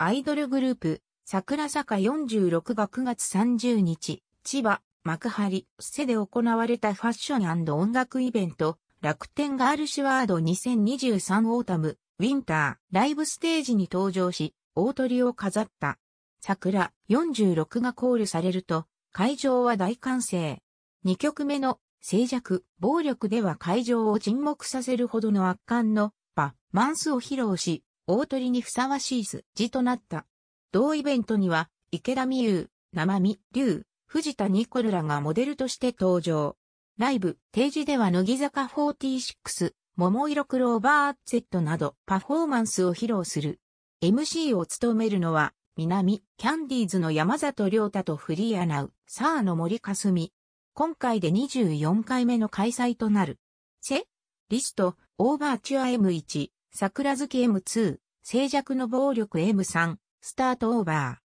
アイドルグループ、桜坂46が9月30日、千葉、幕張、瀬で行われたファッション音楽イベント、楽天ガールシュワード2023オータム、ウィンター、ライブステージに登場し、大鳥を飾った。桜46がコールされると、会場は大歓声。2曲目の静寂、暴力では会場を沈黙させるほどの圧巻のパマンスを披露し、大鳥にふさわしい字となった。同イベントには、池田美優、生美、龍、藤田ニコルらがモデルとして登場。ライブ、定時では乃木坂46、桃色クローバー Z などパフォーマンスを披露する。MC を務めるのは、南、キャンディーズの山里亮太とフリーアナウ、サーの森かすみ。今回で24回目の開催となる。セ、リスト、オーバーチュア M1、桜月 M2、静寂の暴力 M3、スタートオーバー。